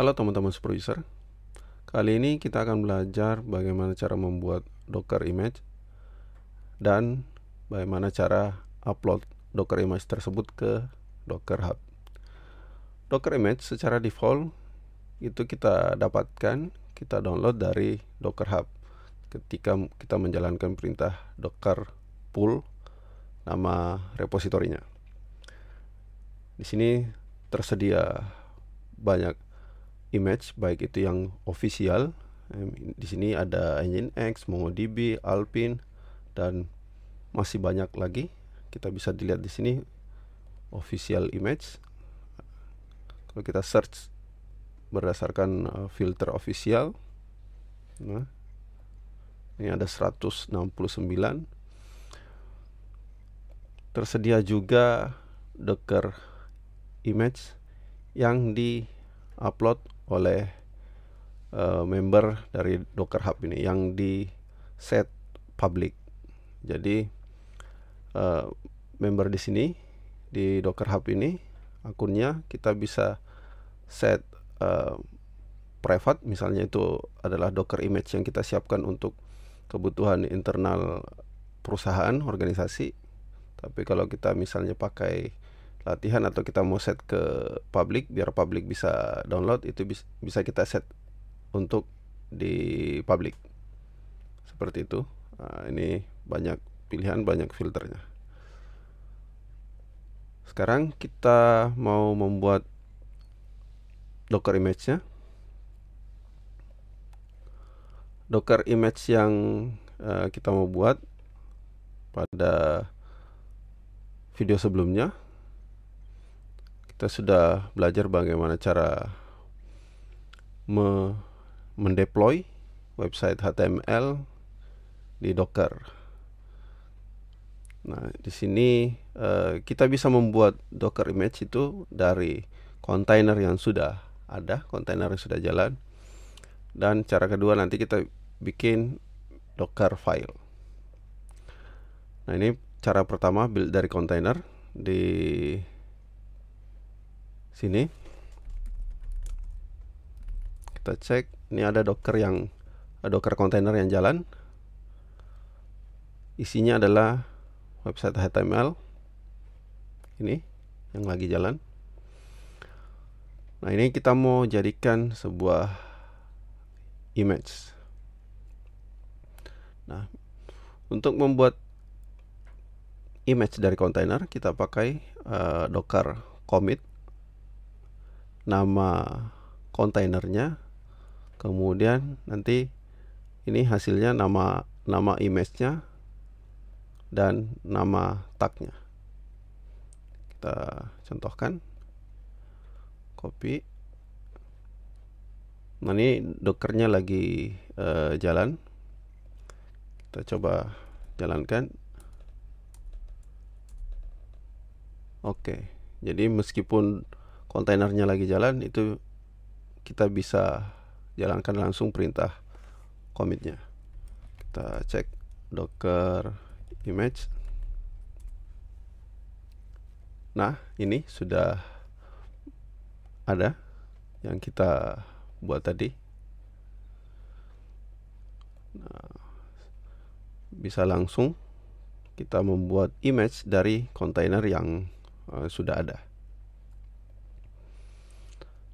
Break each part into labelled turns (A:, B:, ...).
A: Halo teman-teman supervisor Kali ini kita akan belajar bagaimana cara membuat docker image Dan bagaimana cara upload docker image tersebut ke docker hub Docker image secara default itu kita dapatkan kita download dari docker hub ketika kita menjalankan perintah docker pull nama repositorinya di sini tersedia banyak image baik itu yang official di sini ada X, MongoDB, Alpine dan masih banyak lagi kita bisa dilihat di sini official image kalau kita search berdasarkan eh, filter official nah ini ada 169 tersedia juga docker image yang di upload oleh uh, member dari Docker Hub ini yang di set public. Jadi uh, member di sini di Docker Hub ini akunnya kita bisa set uh, private misalnya itu adalah Docker image yang kita siapkan untuk kebutuhan internal perusahaan organisasi. Tapi kalau kita misalnya pakai latihan atau kita mau set ke public biar public bisa download itu bisa kita set untuk di public seperti itu nah, ini banyak pilihan banyak filternya sekarang kita mau membuat docker image nya docker image yang uh, kita mau buat pada video sebelumnya kita sudah belajar bagaimana cara me mendeploy website HTML di Docker. Nah, di sini uh, kita bisa membuat Docker image itu dari container yang sudah ada, container yang sudah jalan. Dan cara kedua nanti kita bikin Docker file. Nah, ini cara pertama build dari container di sini kita cek ini ada docker yang docker container yang jalan isinya adalah website HTML ini yang lagi jalan nah ini kita mau jadikan sebuah image nah untuk membuat image dari container kita pakai uh, docker commit nama kontainernya kemudian nanti ini hasilnya nama nama image-nya dan nama tag-nya kita contohkan copy nah ini dockernya lagi uh, jalan kita coba jalankan oke jadi meskipun kontainernya lagi jalan itu kita bisa jalankan langsung perintah commitnya kita cek docker image nah ini sudah ada yang kita buat tadi nah, bisa langsung kita membuat image dari kontainer yang uh, sudah ada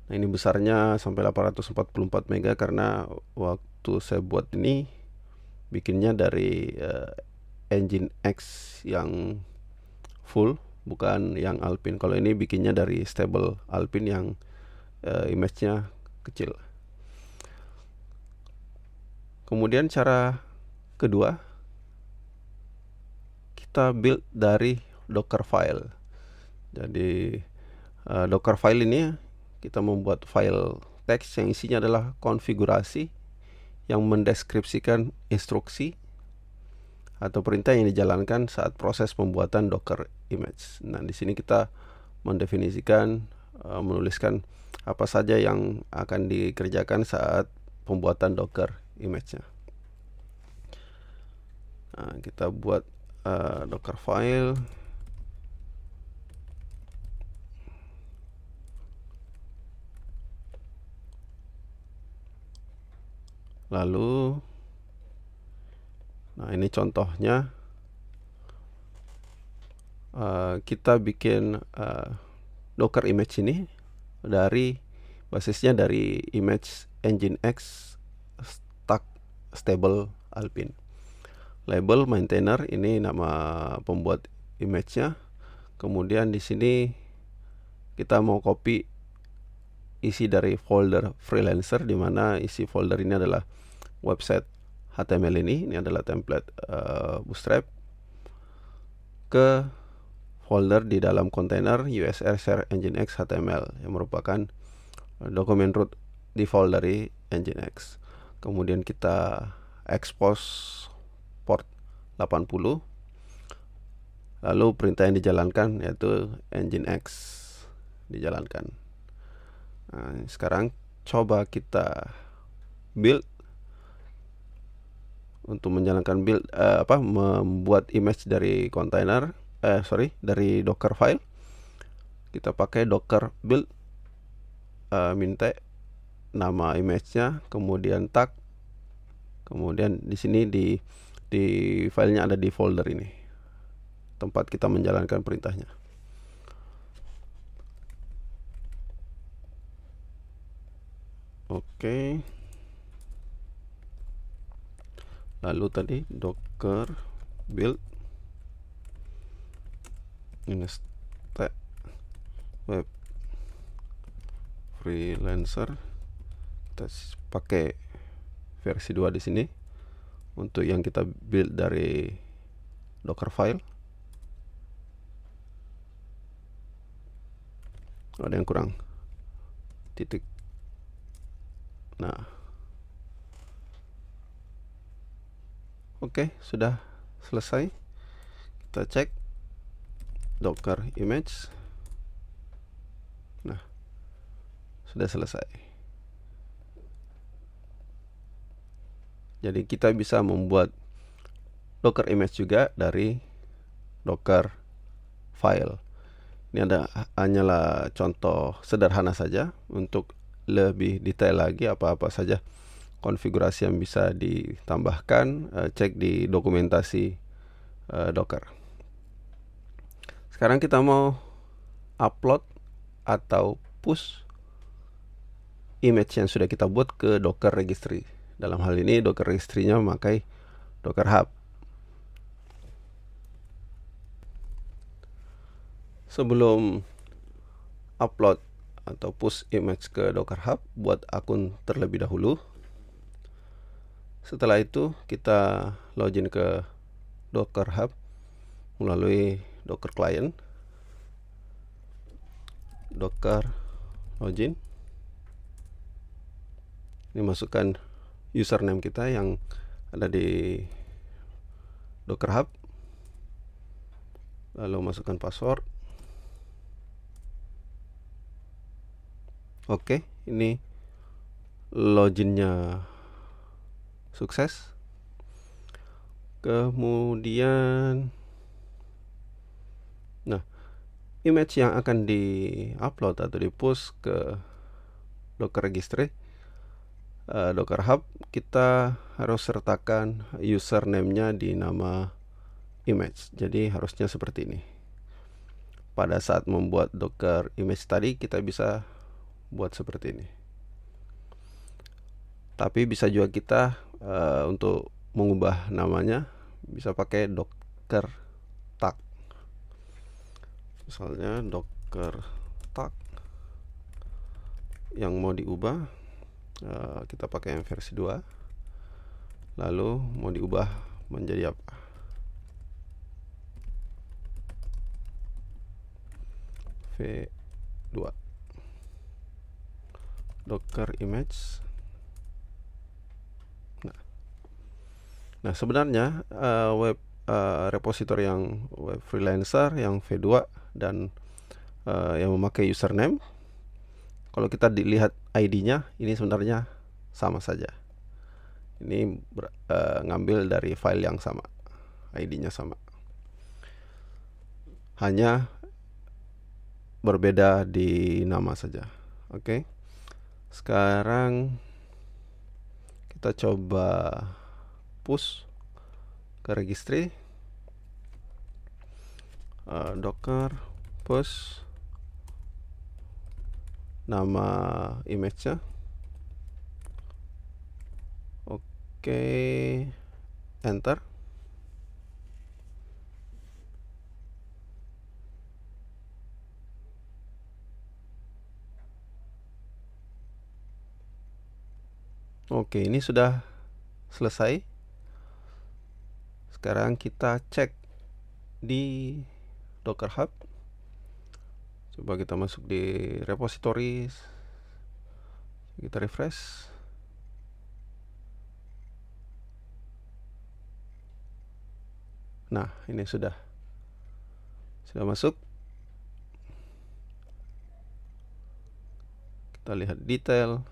A: Nah ini besarnya sampai 844 mega karena waktu saya buat ini bikinnya dari uh, engine X yang full bukan yang Alpine. Kalau ini bikinnya dari stable Alpine yang uh, image-nya kecil. Kemudian cara kedua kita build dari Docker file. Jadi uh, Docker file ini kita membuat file teks yang isinya adalah konfigurasi yang mendeskripsikan instruksi atau perintah yang dijalankan saat proses pembuatan Docker image. Nah, di sini kita mendefinisikan eh, menuliskan apa saja yang akan dikerjakan saat pembuatan Docker image-nya. Nah, kita buat uh, Docker file lalu nah ini contohnya uh, kita bikin uh, docker image ini dari basisnya dari image engine x stack stable alpine label maintainer ini nama pembuat image nya kemudian di sini kita mau copy isi dari folder freelancer di mana isi folder ini adalah website HTML ini ini adalah template uh, bootstrap ke folder di dalam kontainer USR Share x HTML yang merupakan eh, dokumen root di folder dari x kemudian kita expose port 80 lalu perintah yang dijalankan yaitu engine x dijalankan Nah, sekarang coba kita build untuk menjalankan build uh, apa membuat image dari container eh sorry dari docker file kita pakai docker build uh, minta nama image-nya kemudian tag kemudian di sini di di filenya ada di folder ini tempat kita menjalankan perintahnya Oke. Lalu tadi docker build ini web freelancer kita pakai versi 2 di sini untuk yang kita build dari docker file ada yang kurang titik Nah. Oke, okay, sudah selesai. Kita cek docker image. Nah. Sudah selesai. Jadi kita bisa membuat docker image juga dari docker file. Ini ada hanyalah contoh sederhana saja untuk lebih detail lagi apa-apa saja konfigurasi yang bisa ditambahkan eh, cek di dokumentasi eh, Docker. Sekarang kita mau upload atau push image yang sudah kita buat ke Docker registry. Dalam hal ini Docker registry-nya memakai Docker Hub. Sebelum upload atau push image ke Docker Hub buat akun terlebih dahulu. Setelah itu kita login ke Docker Hub melalui Docker Client. Docker login. Ini masukkan username kita yang ada di Docker Hub. Lalu masukkan password Oke, ini loginnya sukses. Kemudian nah, image yang akan di-upload atau di-push ke Docker Registry uh, Docker Hub kita harus sertakan username-nya di nama image. Jadi harusnya seperti ini. Pada saat membuat Docker image tadi kita bisa buat seperti ini tapi bisa juga kita uh, untuk mengubah namanya bisa pakai dokter tak. misalnya dokter tak yang mau diubah uh, kita pakai yang versi 2 lalu mau diubah menjadi apa V2 docker image nah, nah sebenarnya uh, web uh, repository yang web freelancer yang v2 dan uh, yang memakai username kalau kita dilihat ID-nya ini sebenarnya sama saja ini ber, uh, ngambil dari file yang sama ID-nya sama hanya berbeda di nama saja oke okay? sekarang kita coba push ke registry uh, docker push nama image-nya oke okay. enter Oke, ini sudah selesai. Sekarang kita cek di Docker Hub. Coba kita masuk di repository. Kita refresh. Nah, ini sudah sudah masuk. Kita lihat detail.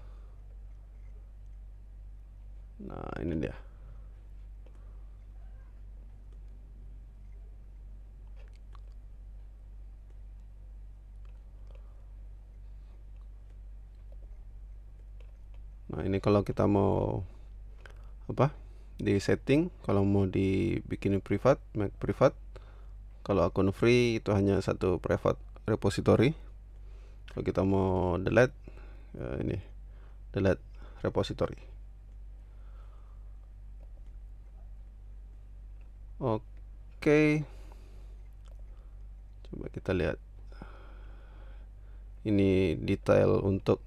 A: Nah, ini dia. Nah, ini kalau kita mau apa? Di setting, kalau mau dibikin privat, make privat. Kalau akun free itu hanya satu private repository. Kalau kita mau delete ya ini delete repository. Oke. Coba kita lihat. Ini detail untuk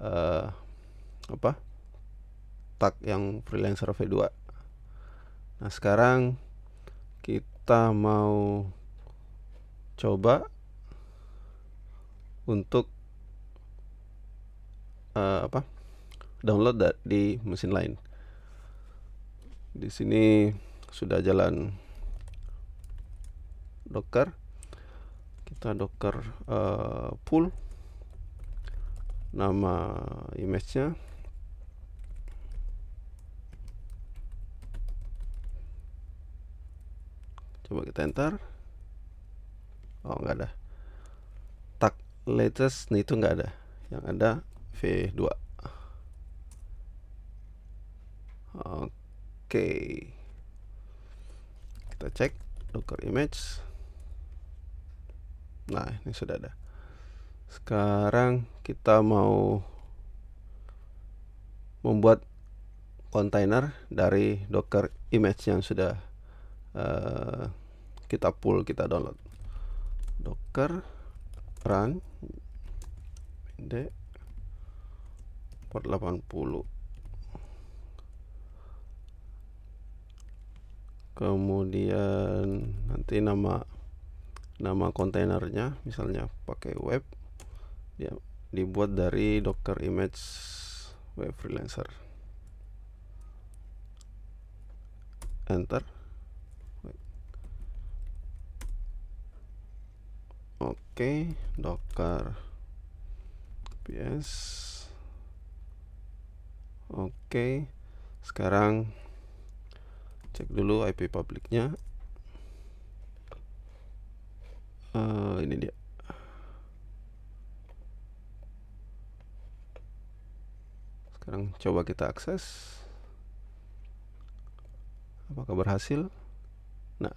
A: uh, apa? Tag yang freelancer V2. Nah, sekarang kita mau coba untuk uh, apa? Download di mesin lain. Di sini sudah jalan docker kita docker uh, pool nama image-nya coba kita enter oh enggak ada tag latest nah, itu enggak ada yang ada v2 oke okay kita cek docker image nah ini sudah ada sekarang kita mau membuat container dari docker image yang sudah uh, kita pull kita download docker run d 80 kemudian nanti nama nama kontainernya misalnya pakai web dia dibuat dari docker image web freelancer enter oke okay, docker ps oke okay, sekarang cek dulu IP publiknya uh, eh, ini dia sekarang coba kita akses apakah berhasil nah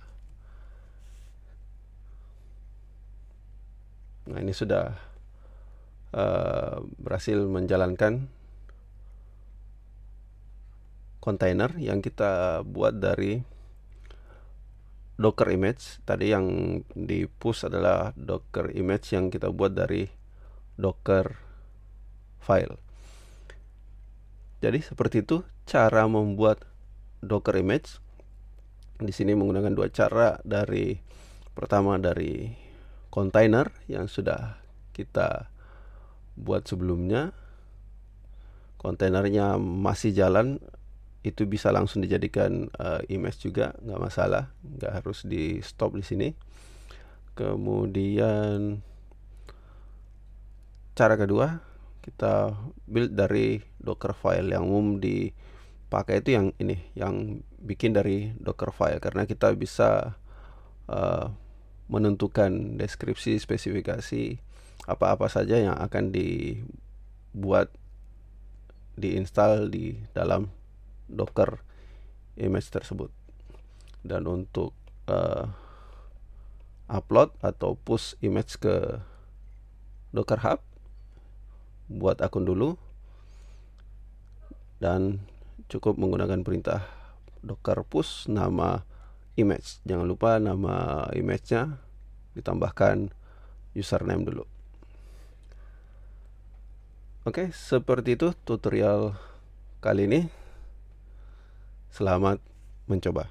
A: nah ini sudah uh, berhasil menjalankan container yang kita buat dari docker image tadi yang di push adalah docker image yang kita buat dari docker file jadi seperti itu cara membuat docker image di sini menggunakan dua cara dari pertama dari container yang sudah kita buat sebelumnya kontainernya masih jalan itu bisa langsung dijadikan uh, image juga nggak masalah nggak harus di stop di sini kemudian cara kedua kita build dari docker file yang umum dipakai itu yang ini yang bikin dari docker file karena kita bisa uh, menentukan deskripsi spesifikasi apa-apa saja yang akan dibuat diinstal di dalam Docker image tersebut. Dan untuk uh, upload atau push image ke Docker Hub, buat akun dulu dan cukup menggunakan perintah docker push nama image. Jangan lupa nama image-nya ditambahkan username dulu. Oke, seperti itu tutorial kali ini. Selamat mencoba.